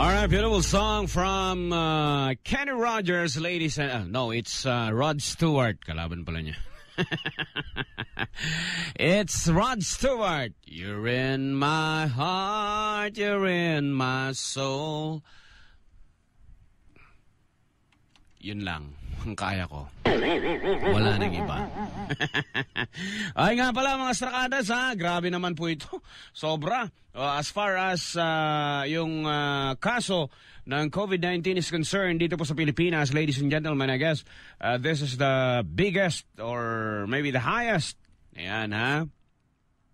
All right, beautiful song from uh, Kenny Rogers, ladies and... Uh, no, it's uh, Rod Stewart. Kalaban pala niya. it's Rod Stewart. You're in my heart, you're in my soul. Yun lang ang kaya ko. Wala nang iba. Ay nga pala mga strakadas ha, grabe naman po ito. Sobra. Uh, as far as uh, yung uh, kaso ng COVID-19 is concerned dito po sa Pilipinas, ladies and gentlemen, I guess uh, this is the biggest or maybe the highest. Ayan ha.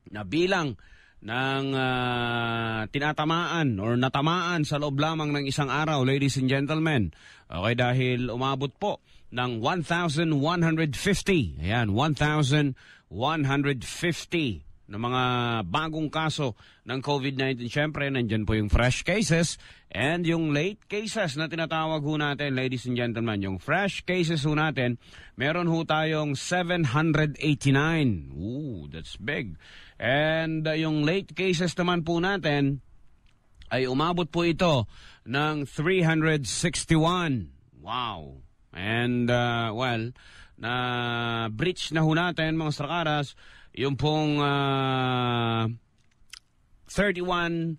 Nabilang bilang ng uh, tinatamaan or natamaan sa loob lamang ng isang araw, ladies and gentlemen. Okay, dahil umabot po ng 1,150. Ayan, 1,150 ng mga bagong kaso ng COVID-19. Siyempre, nandyan po yung fresh cases and yung late cases na tinatawag ho natin, ladies and gentlemen. Yung fresh cases ho natin, meron ho tayong 789. Ooh, That's big. And uh, yung late cases naman po natin ay umabot po ito ng 361. Wow. And uh, well, na breach na ho natin mga strakaras yung pong uh, 31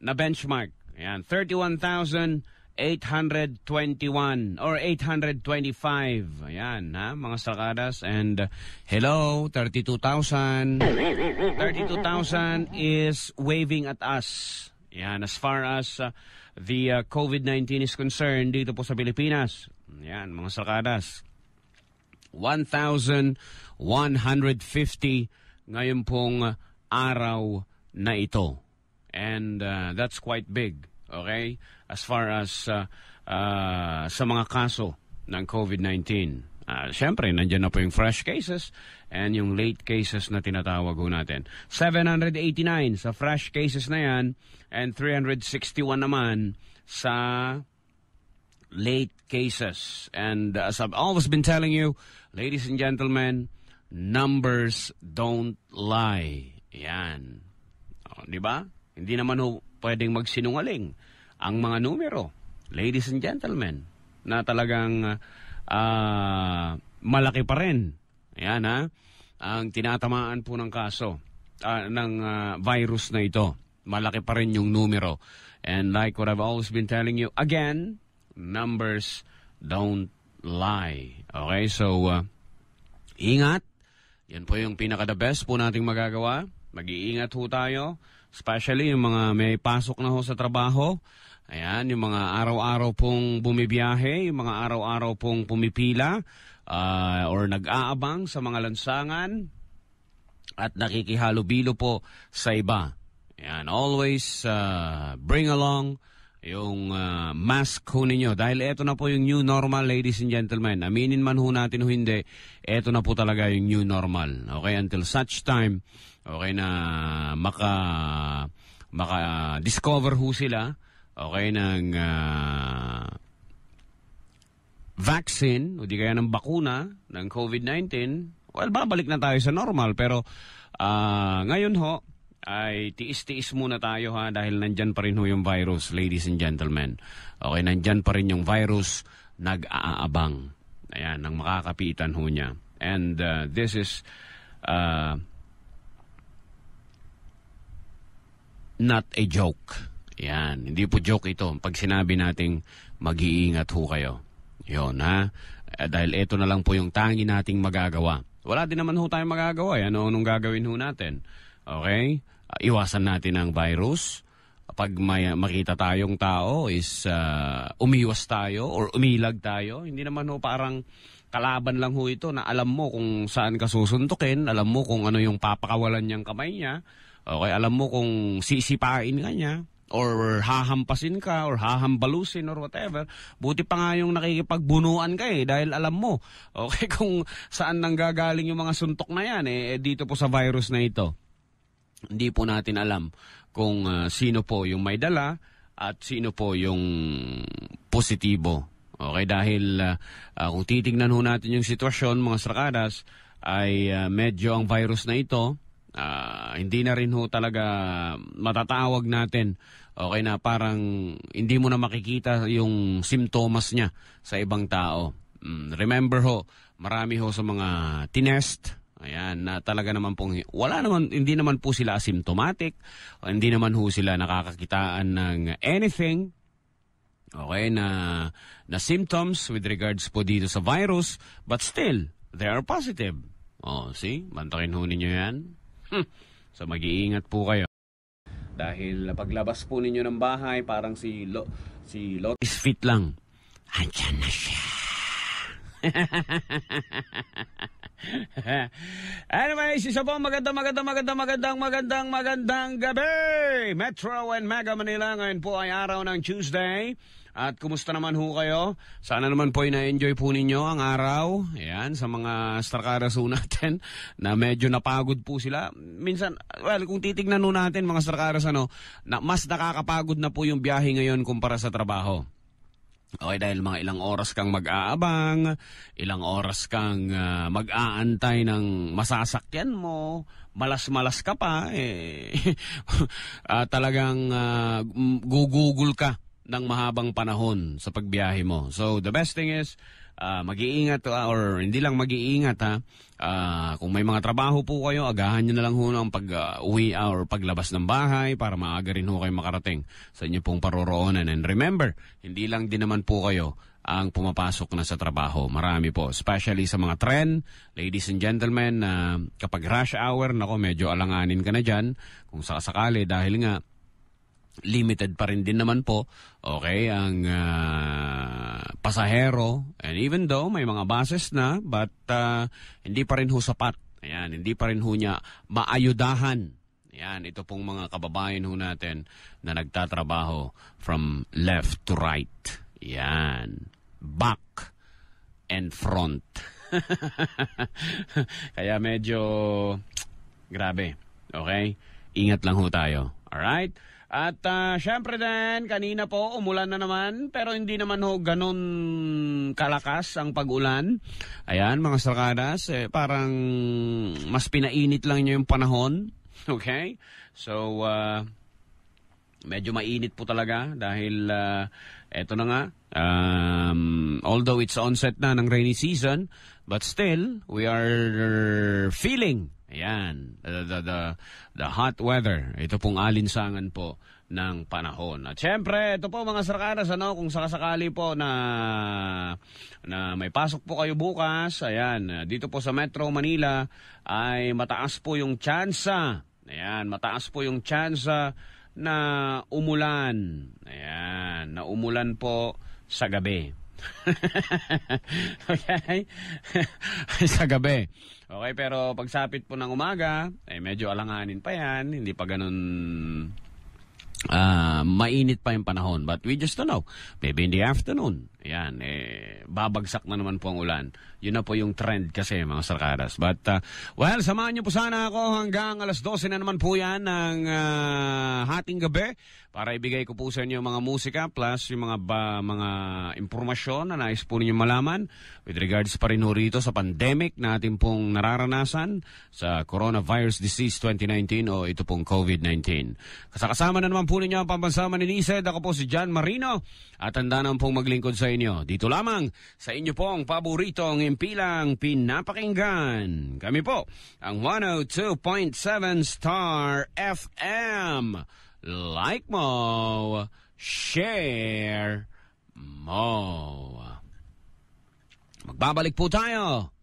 na benchmark. Ayan, 31,000 821 or 825. Ayan, ha, mga sakadas. And uh, hello, 32,000. 32,000 is waving at us. Ayan, as far as uh, the uh, COVID-19 is concerned dito po sa Pilipinas. Ayan, mga sakadas. 1,150 ngayon pong araw na ito. And uh, that's quite big okay? As far as uh, uh, sa mga kaso ng COVID-19. Uh, Siyempre, nandiyan na po yung fresh cases and yung late cases na tinatawag ho natin. 789 sa fresh cases na yan and 361 naman sa late cases. And uh, as I've always been telling you, ladies and gentlemen, numbers don't lie. Yan. Oh, di ba? Hindi naman ho pwedeng magsinungaling ang mga numero, ladies and gentlemen, na talagang uh, malaki pa rin. Ayan ha, ang tinatamaan po ng kaso, uh, ng uh, virus na ito. Malaki pa rin yung numero. And like what I've always been telling you, again, numbers don't lie. Okay, so uh, ingat. Yan po yung pinaka-the best po nating magagawa. Mag-iingat po tayo. Especially yung mga may pasok na ho sa trabaho. Ayan, yung mga araw-araw pong bumibiyahe, yung mga araw-araw pong pumipila uh, or nag-aabang sa mga lansangan at nakikihalubilo po sa iba. Ayan, always uh, bring along yung uh, mask ho ninyo. Dahil ito na po yung new normal, ladies and gentlemen. Aminin man ho natin o hindi, ito na po talaga yung new normal. Okay, until such time Okay na maka maka-discover who sila okay ng uh, vaccine o di kaya ng bakuna ng COVID-19, well, babalik na tayo sa normal. Pero uh, ngayon ho, ay tiis-tiis muna tayo ha dahil nandyan pa rin ho yung virus, ladies and gentlemen. Okay, nandyan pa rin yung virus nag-aabang. Ayan, ang makakapitan ho niya. And uh, this is uh, not a joke. Yan, hindi po joke ito. Pag sinabi nating mag-iingat ho kayo. Yon ha? Eh, dahil ito na lang po yung tangi nating magagawa. Wala din naman ho tayong magagawa. Eh. Ano nung gagawin ho natin? Okay? Ah, iwasan natin ang virus. Pag may, makita tayong tao is uh, umiwas tayo or umilag tayo. Hindi naman ho parang kalaban lang ho ito na alam mo kung saan ka susuntukin, alam mo kung ano yung papakawalan niyang kamay niya Okay, alam mo kung sisipain ka niya or hahampasin ka or hahambalusin or whatever. Buti pa nga yung nakikipagbunuan ka eh dahil alam mo okay kung saan nanggagaling yung mga suntok na yan eh, eh, dito po sa virus na ito. Hindi po natin alam kung uh, sino po yung may dala at sino po yung positibo. Okay, dahil uh, kung titignan ho natin yung sitwasyon mga strakadas ay uh, medyo ang virus na ito Uh, hindi na rin ho talaga matatawag natin okay na parang hindi mo na makikita yung simptomas niya sa ibang tao. Mm, remember ho, marami ho sa mga tinest, Ayan, na talaga naman pong wala naman hindi naman po sila asymptomatic, hindi naman ho sila nakakakitaan ng anything. Okay na na symptoms with regards po dito sa virus, but still they are positive. Oh, see? Bantakin ho ninyo 'yan. Hmm. so mag-iingat po kayo. Dahil paglabas po ninyo ng bahay, parang si Lo, si Lot is fit lang. Andiyan na siya. anyway, isa po magandang magandang magandang magandang magandang magandang gabi! Metro and Mega Manila ngayon po ay araw ng Tuesday. At kumusta naman ho kayo? Sana naman po ay na-enjoy po ninyo ang araw. Ayan, sa mga Starkarasu natin na medyo napagod po sila. Minsan, well, kung titignan ho natin mga Starkaras, ano, na mas nakakapagod na po yung biyahe ngayon kumpara sa trabaho. Okay, dahil mga ilang oras kang mag-aabang, ilang oras kang uh, mag-aantay ng masasakyan mo, malas-malas ka pa, eh, uh, talagang uh, gugugol ka ng mahabang panahon sa pagbiyahe mo. So, the best thing is, uh, mag-iingat uh, or hindi lang mag-iingat ha. Uh, ah, kung may mga trabaho po kayo, agahan nyo na lang ho ng pag-uwi uh, or paglabas ng bahay para maaga rin ho kayo makarating sa inyo pong paroroonan. And remember, hindi lang din naman po kayo ang pumapasok na sa trabaho. Marami po, especially sa mga tren. Ladies and gentlemen, na uh, kapag rush hour, nako medyo alanganin ka na dyan. Kung sakasakali, dahil nga limited pa rin din naman po, okay, ang uh, pasahero. And even though may mga buses na, but uh, hindi pa rin ho sapat. Ayan, hindi pa rin ho niya maayudahan. Ayan, ito pong mga kababayan ho natin na nagtatrabaho from left to right. Ayan, back and front. Kaya medyo grabe, okay? Ingat lang ho tayo. Alright? At uh, syempre din, kanina po umulan na naman pero hindi naman ho ganun kalakas ang pag-ulan. Ayan mga sarkadas, eh, parang mas pinainit lang niya yung panahon. Okay? So, uh, medyo mainit po talaga dahil uh, eto na nga, um, although it's onset na ng rainy season, but still, we are feeling Ayan, the, the, the, the hot weather. Ito pong alinsangan po ng panahon. At syempre, ito po mga sarkanas, ano, kung sakasakali po na, na may pasok po kayo bukas, ayan, dito po sa Metro Manila ay mataas po yung tsansa. Ayan, mataas po yung tsansa na umulan. Ayan, na umulan po sa gabi. okay? sa gabi. Okay, pero pagsapit po ng umaga, eh medyo alanganin pa yan. Hindi pa ganun uh, mainit pa yung panahon. But we just don't know. Maybe in the afternoon. Yan, eh, babagsak na naman po ang ulan. Yun na po yung trend kasi mga sarkadas. But, uh, well, samahan niyo po sana ako hanggang alas 12 na naman po yan ng uh, hating gabi para ibigay ko po sa inyo mga musika plus yung mga ba, mga impormasyon na nais po ninyo malaman with regards pa rin rito sa pandemic na ating pong nararanasan sa coronavirus disease 2019 o ito pong COVID-19. Kasakasama na naman po ninyo ang pambansama ni Nised. Ako po si John Marino at handa na pong maglingkod sa sa inyo. Dito lamang sa inyo pong paboritong impilang pinapakinggan. Kami po, ang 102.7 Star FM. Like mo, share mo. Magbabalik po tayo